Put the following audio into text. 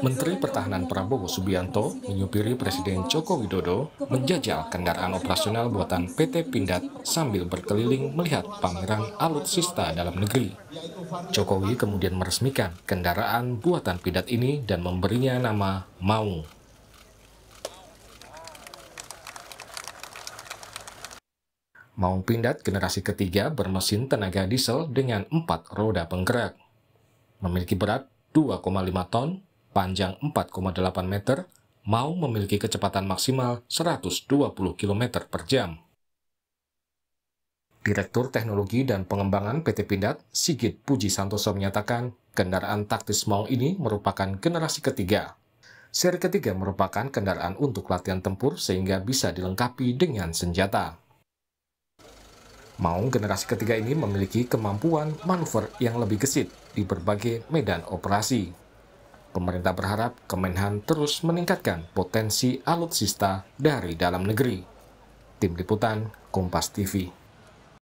Menteri Pertahanan Prabowo Subianto menyupiri Presiden Joko Widodo menjajal kendaraan operasional buatan PT Pindad sambil berkeliling melihat pameran alutsista dalam negeri. Jokowi kemudian meresmikan kendaraan buatan Pindad ini dan memberinya nama Maung. Maung Pindad generasi ketiga bermesin tenaga diesel dengan empat roda penggerak. Memiliki berat 2,5 ton, panjang 4,8 meter, mau memiliki kecepatan maksimal 120 km per jam. Direktur Teknologi dan Pengembangan PT Pindad, Sigit Puji Santoso menyatakan, kendaraan taktis Maung ini merupakan generasi ketiga. Seri ketiga merupakan kendaraan untuk latihan tempur sehingga bisa dilengkapi dengan senjata. Maung generasi ketiga ini memiliki kemampuan manuver yang lebih gesit di berbagai medan operasi. Pemerintah berharap Kemenhan terus meningkatkan potensi alutsista dari dalam negeri. Tim Liputan, Kompas TV.